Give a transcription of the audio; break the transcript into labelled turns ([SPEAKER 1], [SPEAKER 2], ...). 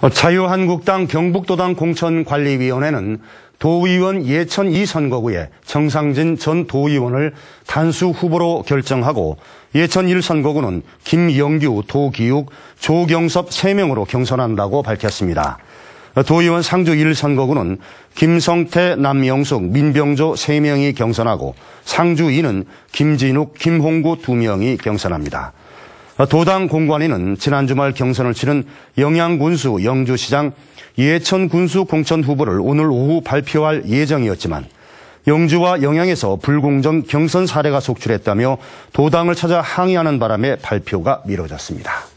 [SPEAKER 1] 어, 자유한국당 경북도당 공천관리위원회는 도의원 예천 2선거구에 정상진 전 도의원을 단수 후보로 결정하고 예천 1선거구는 김영규, 도기욱, 조경섭 3명으로 경선한다고 밝혔습니다. 어, 도의원 상주 1선거구는 김성태, 남영숙, 민병조 3명이 경선하고 상주 2는 김진욱, 김홍구 2명이 경선합니다. 도당 공관위는 지난 주말 경선을 치른 영양군수 영주시장 예천군수 공천 후보를 오늘 오후 발표할 예정이었지만 영주와 영양에서 불공정 경선 사례가 속출했다며 도당을 찾아 항의하는 바람에 발표가 미뤄졌습니다.